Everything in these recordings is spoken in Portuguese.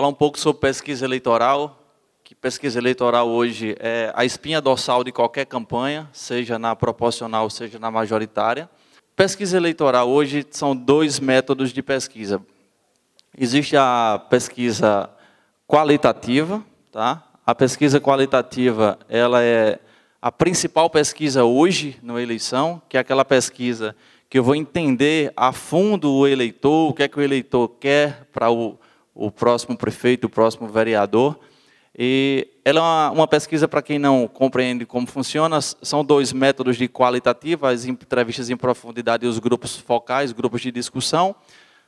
falar um pouco sobre pesquisa eleitoral, que pesquisa eleitoral hoje é a espinha dorsal de qualquer campanha, seja na proporcional, seja na majoritária. Pesquisa eleitoral hoje são dois métodos de pesquisa. Existe a pesquisa qualitativa, tá? A pesquisa qualitativa, ela é a principal pesquisa hoje na eleição, que é aquela pesquisa que eu vou entender a fundo o eleitor, o que é que o eleitor quer para o o próximo prefeito, o próximo vereador. E ela é uma, uma pesquisa, para quem não compreende como funciona, são dois métodos de qualitativa, as entrevistas em profundidade e os grupos focais, grupos de discussão.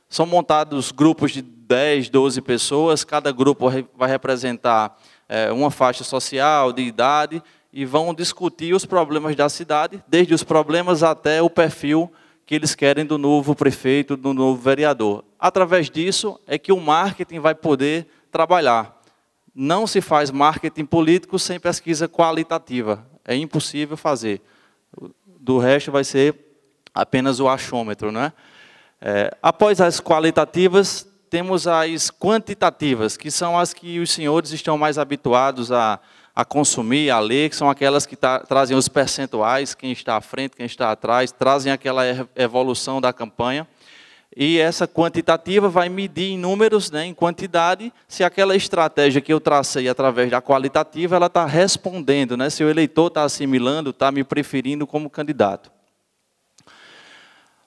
São montados grupos de 10, 12 pessoas, cada grupo vai representar é, uma faixa social, de idade, e vão discutir os problemas da cidade, desde os problemas até o perfil que eles querem do novo prefeito, do novo vereador. Através disso é que o marketing vai poder trabalhar. Não se faz marketing político sem pesquisa qualitativa. É impossível fazer. Do resto vai ser apenas o achômetro. Né? É, após as qualitativas, temos as quantitativas, que são as que os senhores estão mais habituados a a consumir, a ler, que são aquelas que tá, trazem os percentuais, quem está à frente, quem está atrás, trazem aquela evolução da campanha. E essa quantitativa vai medir em números, né, em quantidade, se aquela estratégia que eu tracei através da qualitativa, ela está respondendo, né, se o eleitor está assimilando, está me preferindo como candidato.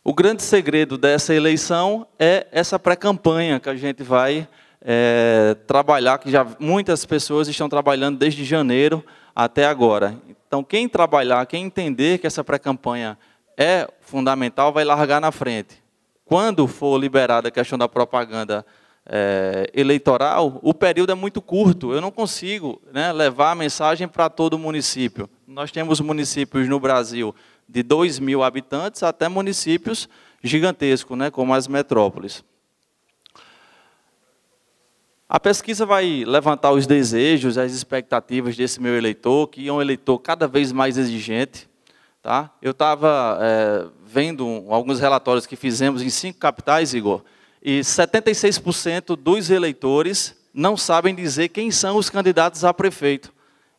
O grande segredo dessa eleição é essa pré-campanha que a gente vai é, trabalhar, que já muitas pessoas estão trabalhando desde janeiro até agora. Então, quem trabalhar, quem entender que essa pré-campanha é fundamental, vai largar na frente. Quando for liberada a questão da propaganda é, eleitoral, o período é muito curto. Eu não consigo né, levar a mensagem para todo o município. Nós temos municípios no Brasil de 2 mil habitantes até municípios gigantescos, né, como as metrópoles. A pesquisa vai levantar os desejos, as expectativas desse meu eleitor, que é um eleitor cada vez mais exigente. Tá? Eu estava é, eh, vendo alguns relatórios que fizemos em cinco capitais, Igor, e 76% dos eleitores não sabem dizer quem são os candidatos a prefeito.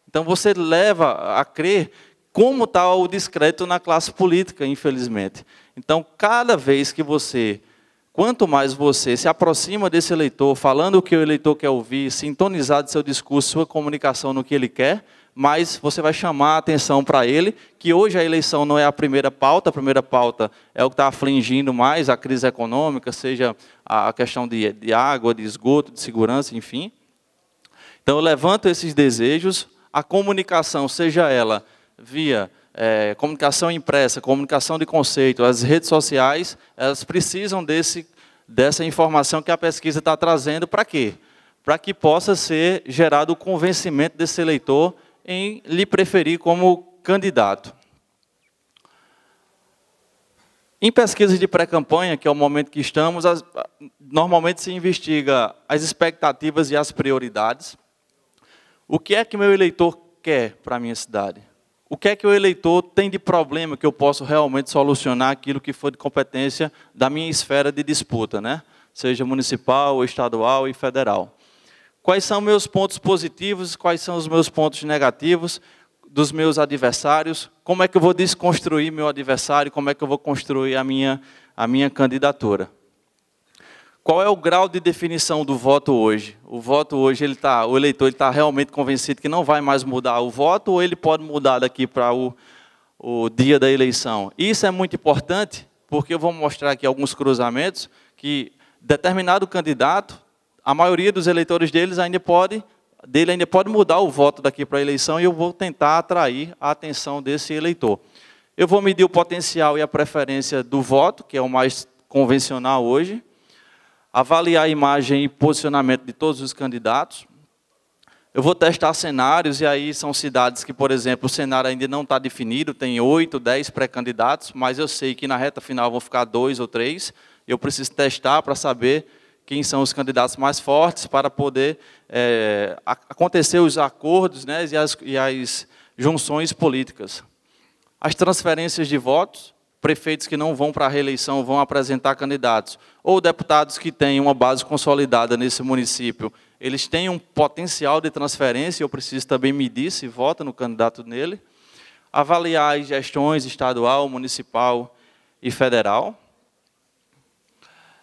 Então você leva a crer como está o discreto na classe política, infelizmente. Então, cada vez que você Quanto mais você se aproxima desse eleitor, falando o que o eleitor quer ouvir, sintonizado seu discurso, sua comunicação no que ele quer, mais você vai chamar a atenção para ele, que hoje a eleição não é a primeira pauta, a primeira pauta é o que está afligindo mais a crise econômica, seja a questão de, de água, de esgoto, de segurança, enfim. Então, eu levanto esses desejos, a comunicação, seja ela via é, comunicação impressa, comunicação de conceito, as redes sociais, elas precisam desse, dessa informação que a pesquisa está trazendo para quê? Para que possa ser gerado o convencimento desse eleitor em lhe preferir como candidato. Em pesquisas de pré-campanha, que é o momento que estamos, as, normalmente se investiga as expectativas e as prioridades. O que é que meu eleitor quer para a minha cidade? O que é que o eleitor tem de problema que eu posso realmente solucionar aquilo que for de competência da minha esfera de disputa, né? seja municipal, estadual e federal. Quais são meus pontos positivos, quais são os meus pontos negativos dos meus adversários, como é que eu vou desconstruir meu adversário, como é que eu vou construir a minha, a minha candidatura. Qual é o grau de definição do voto hoje? O voto hoje, ele tá, o eleitor está realmente convencido que não vai mais mudar o voto ou ele pode mudar daqui para o, o dia da eleição? Isso é muito importante, porque eu vou mostrar aqui alguns cruzamentos que determinado candidato, a maioria dos eleitores deles ainda pode, dele ainda pode mudar o voto daqui para a eleição e eu vou tentar atrair a atenção desse eleitor. Eu vou medir o potencial e a preferência do voto, que é o mais convencional hoje avaliar a imagem e posicionamento de todos os candidatos. Eu vou testar cenários, e aí são cidades que, por exemplo, o cenário ainda não está definido, tem oito, dez pré-candidatos, mas eu sei que na reta final vão ficar dois ou três. Eu preciso testar para saber quem são os candidatos mais fortes para poder é, acontecer os acordos né, e, as, e as junções políticas. As transferências de votos, prefeitos que não vão para a reeleição vão apresentar candidatos, ou deputados que têm uma base consolidada nesse município, eles têm um potencial de transferência, eu preciso também medir se vota no candidato nele, avaliar as gestões estadual, municipal e federal,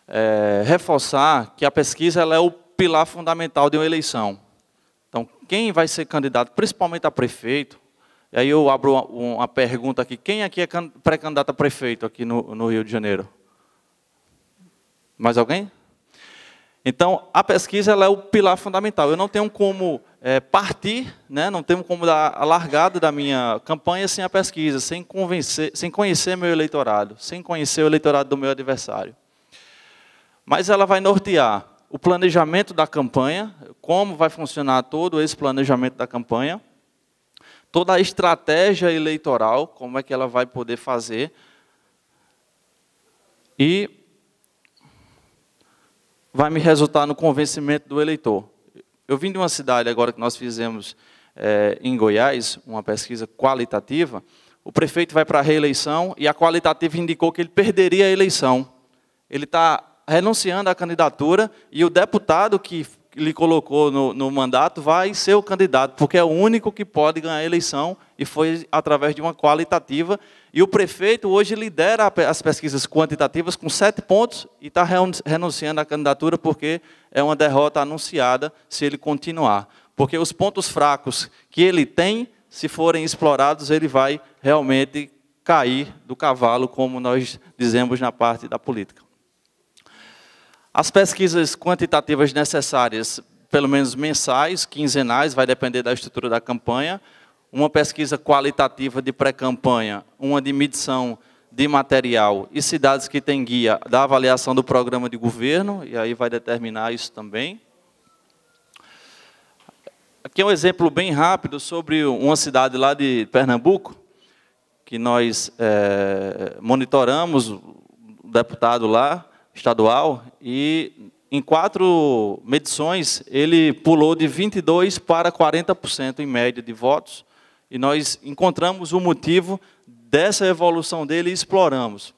é, reforçar que a pesquisa é o pilar fundamental de uma eleição. Então, quem vai ser candidato, principalmente a prefeito, e aí eu abro uma, uma pergunta aqui. Quem aqui é pré-candidato a prefeito aqui no, no Rio de Janeiro? Mais alguém? Então, a pesquisa é o pilar fundamental. Eu não tenho como é, partir, né, não tenho como dar a largada da minha campanha sem a pesquisa, sem, convencer, sem conhecer meu eleitorado, sem conhecer o eleitorado do meu adversário. Mas ela vai nortear o planejamento da campanha, como vai funcionar todo esse planejamento da campanha, toda a estratégia eleitoral, como é que ela vai poder fazer. E vai me resultar no convencimento do eleitor. Eu vim de uma cidade agora que nós fizemos é, em Goiás, uma pesquisa qualitativa. O prefeito vai para a reeleição e a qualitativa indicou que ele perderia a eleição. Ele está renunciando à candidatura e o deputado que lhe colocou no, no, mandato vai ser o candidato, porque é o único que pode ganhar a eleição e foi através de uma qualitativa. E o prefeito hoje lidera as pesquisas quantitativas com sete pontos e está renunciando à candidatura porque é uma derrota anunciada se ele continuar. Porque os pontos fracos que ele tem, se forem explorados, ele vai realmente cair do cavalo, como nós dizemos na parte da política. As pesquisas quantitativas necessárias, pelo menos mensais, quinzenais, vai depender da estrutura da campanha. Uma pesquisa qualitativa de pré-campanha, uma de medição de material e cidades que têm guia da avaliação do programa de governo, e aí vai determinar isso também. Aqui é um exemplo bem rápido sobre uma cidade lá de Pernambuco, que nós é, monitoramos, o deputado lá, estadual e em quatro medições ele pulou de 22 para 40% em média de votos e nós encontramos o motivo dessa evolução dele e exploramos.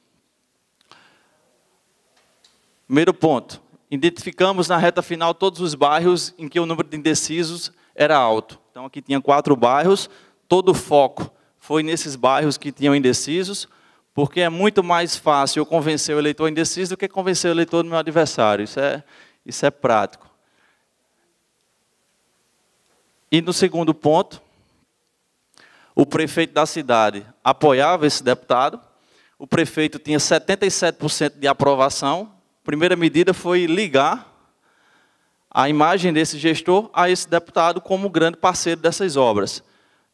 Primeiro ponto, identificamos na reta final todos os bairros em que o número de indecisos era alto. Então aqui tinha quatro bairros, todo o foco foi nesses bairros que tinham indecisos, porque é muito mais fácil eu convencer o eleitor indeciso do que convencer o eleitor do meu adversário. Isso é, isso é prático. E no segundo ponto, o prefeito da cidade apoiava esse deputado, o prefeito tinha 77% de aprovação. A primeira medida foi ligar a imagem desse gestor a esse deputado como grande parceiro dessas obras.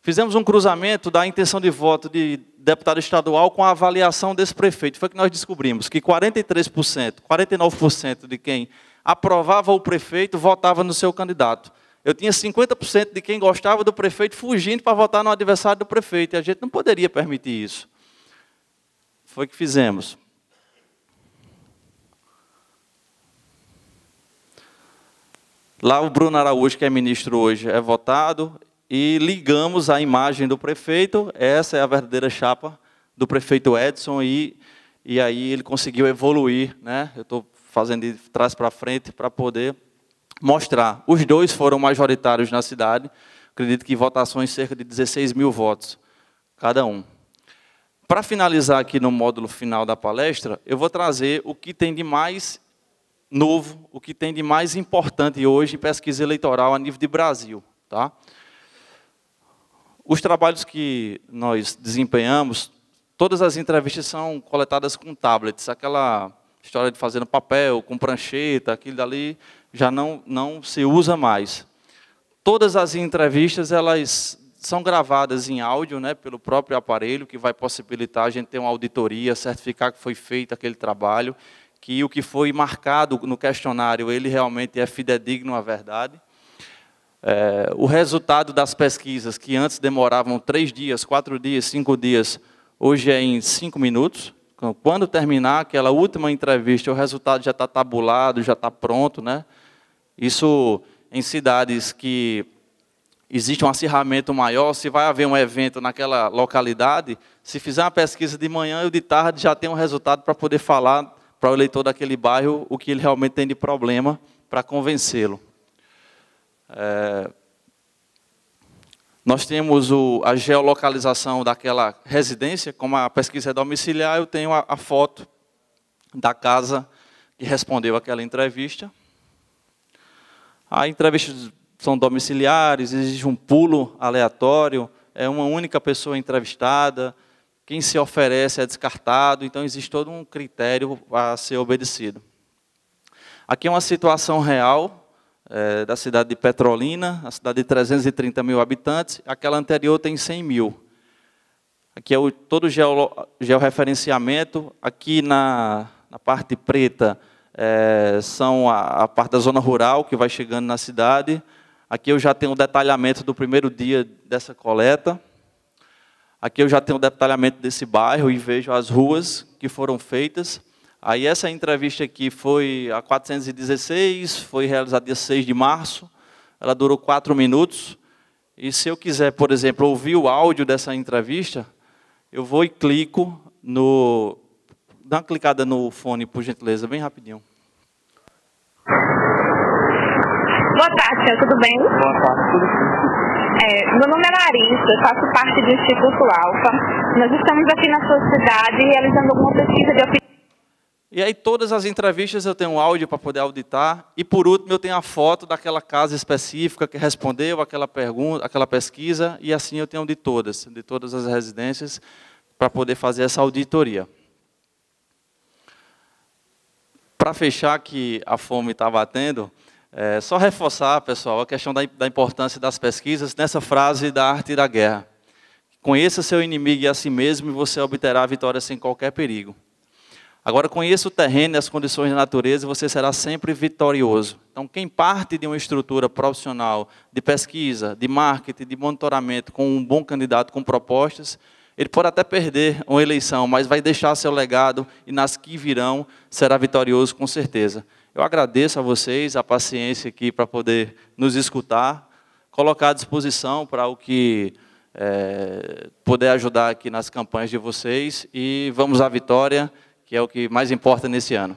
Fizemos um cruzamento da intenção de voto de deputado estadual com a avaliação desse prefeito. Foi que nós descobrimos que 43%, 49% de quem aprovava o prefeito votava no seu candidato. Eu tinha 50% de quem gostava do prefeito fugindo para votar no adversário do prefeito. E a gente não poderia permitir isso. Foi que fizemos. Lá o Bruno Araújo, que é ministro hoje, é votado e ligamos a imagem do prefeito. Essa é a verdadeira chapa do prefeito Edson e, e aí ele conseguiu evoluir. Né? Eu estou fazendo de trás para frente para poder mostrar. Os dois foram majoritários na cidade, acredito que votações cerca de 16 mil votos cada um. Para finalizar aqui no módulo final da palestra, eu vou trazer o que tem de mais novo, o que tem de mais importante hoje em pesquisa eleitoral a nível de Brasil. Tá? Os trabalhos que nós desempenhamos, todas as entrevistas são coletadas com tablets. Aquela história de fazer no papel, com prancheta, aquilo dali já não, não se usa mais. Todas as entrevistas elas são gravadas em áudio, né, pelo próprio aparelho, que vai possibilitar a gente ter uma auditoria, certificar que foi feito aquele trabalho, que o que foi marcado no questionário ele realmente é fidedigno à verdade. É, o resultado das pesquisas, que antes demoravam três dias, quatro dias, cinco dias, hoje é em cinco minutos. Então, quando terminar aquela última entrevista, o resultado já está tabulado, já está pronto. Né? Isso em cidades que existe um acirramento maior, se vai haver um evento naquela localidade, se fizer uma pesquisa de manhã ou de tarde, já tem um resultado para poder falar para o eleitor daquele bairro o que ele realmente tem de problema para convencê-lo. É, nós temos o, a geolocalização daquela residência, como a pesquisa é domiciliar, eu tenho a, a foto da casa que respondeu aquela entrevista. A entrevista são domiciliares, existe um pulo aleatório, é uma única pessoa entrevistada, quem se oferece é descartado, então existe todo um critério a ser obedecido. Aqui é uma situação real é, da cidade de Petrolina, a cidade de 330 mil habitantes, aquela anterior tem 100 mil. Aqui é o, todo o geolo, georreferenciamento. Aqui na, na parte preta é, são a, a parte da zona rural que vai chegando na cidade. Aqui eu já tenho o detalhamento do primeiro dia dessa coleta. Aqui eu já tenho o detalhamento desse bairro e vejo as ruas que foram feitas. Aí essa entrevista aqui foi a 416, foi realizada dia 6 de março, ela durou quatro minutos. E se eu quiser, por exemplo, ouvir o áudio dessa entrevista, eu vou e clico no. Dá uma clicada no fone, por gentileza, bem rapidinho. Boa tarde, senhor. tudo bem? Boa tarde, tudo bem. É, meu nome é Larissa, eu faço parte do Instituto Alfa. Nós estamos aqui na sua cidade realizando alguma pesquisa de opinião. E aí todas as entrevistas eu tenho um áudio para poder auditar e por último eu tenho a foto daquela casa específica que respondeu aquela pergunta, aquela pesquisa e assim eu tenho de todas, de todas as residências para poder fazer essa auditoria. Para fechar que a fome está batendo, é só reforçar, pessoal, a questão da, da importância das pesquisas nessa frase da arte da guerra. Conheça seu inimigo e a si mesmo e você obterá a vitória sem qualquer perigo. Agora conheça o terreno e as condições da natureza e você será sempre vitorioso. Então, quem parte de uma estrutura profissional de pesquisa, de marketing, de monitoramento, com um bom candidato, com propostas, ele pode até perder uma eleição, mas vai deixar seu legado e nas que virão será vitorioso com certeza. Eu agradeço a vocês a paciência aqui para poder nos escutar, colocar à disposição para o que é, puder ajudar aqui nas campanhas de vocês e vamos à vitória que é o que mais importa nesse ano.